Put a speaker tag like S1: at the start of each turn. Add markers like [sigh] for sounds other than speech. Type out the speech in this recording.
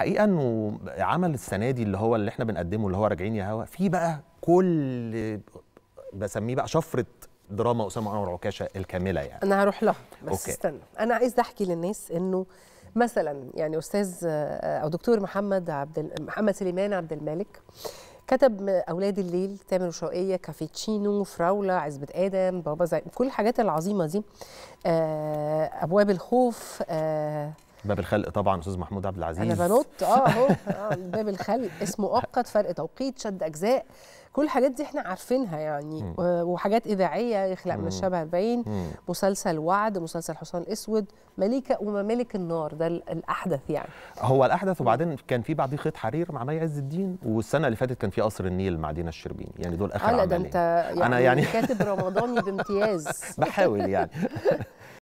S1: الحقيقه انه عمل السنه دي اللي هو اللي احنا بنقدمه اللي هو راجعين يا هوا في بقى كل بسميه بقى شفره دراما اسامه انور عكاشه الكامله يعني
S2: انا هروح لها بس أوكي. استنى انا عايز احكي للناس انه مثلا يعني استاذ او دكتور محمد عبد محمد سليمان عبد الملك كتب اولاد الليل تامر وشوقيه كافيتشينو فراوله عزبه ادم بابا زي كل الحاجات العظيمه دي آه، ابواب الخوف آه،
S1: باب الخلق طبعا استاذ محمود عبد العزيز انا بنط اه اهو
S2: آه، باب الخلق اسمه مؤقت فرق توقيت شد اجزاء كل الحاجات دي احنا عارفينها يعني وحاجات اذاعيه يخلق من الشبه البين مسلسل وعد مسلسل حصان اسود مليكه وممالك النار ده الاحدث يعني
S1: هو الاحدث وبعدين كان في بعديه خيط حرير مع مي عز الدين والسنه اللي فاتت كان في قصر النيل مع دينا الشربيني يعني
S2: دول اخر آه، لا ده انت يعني انا يعني كاتب رمضاني بامتياز [laughs] بحاول يعني [laughs]